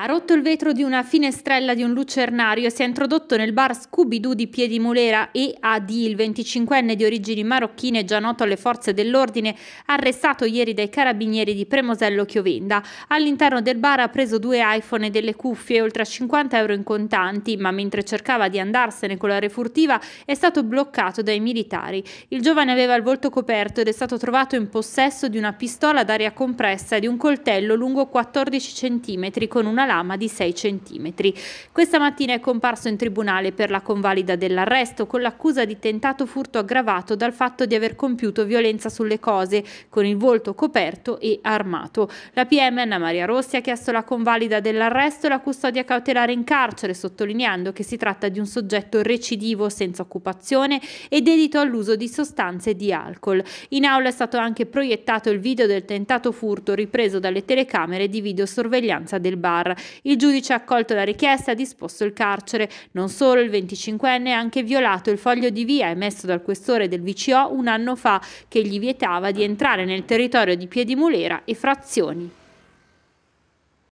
Ha rotto il vetro di una finestrella di un lucernario e si è introdotto nel bar Scooby-Doo di Piedimulera e Adi, il 25enne di origini marocchine già noto alle forze dell'ordine, arrestato ieri dai carabinieri di Premosello Chiovenda. All'interno del bar ha preso due iPhone e delle cuffie e oltre 50 euro in contanti, ma mentre cercava di andarsene con la refurtiva è stato bloccato dai militari. Il giovane aveva il volto coperto ed è stato trovato in possesso di una pistola d'aria compressa e di un coltello lungo 14 cm con una lama di 6 cm. Questa mattina è comparso in tribunale per la convalida dell'arresto con l'accusa di tentato furto aggravato dal fatto di aver compiuto violenza sulle cose con il volto coperto e armato. La PM Anna Maria Rossi ha chiesto la convalida dell'arresto e la custodia cautelare in carcere, sottolineando che si tratta di un soggetto recidivo senza occupazione e dedito all'uso di sostanze e di alcol. In aula è stato anche proiettato il video del tentato furto ripreso dalle telecamere di videosorveglianza del bar. Il giudice ha accolto la richiesta e ha disposto il carcere. Non solo, il 25enne ha anche violato il foglio di via emesso dal questore del VCO un anno fa che gli vietava di entrare nel territorio di Piedimulera e frazioni.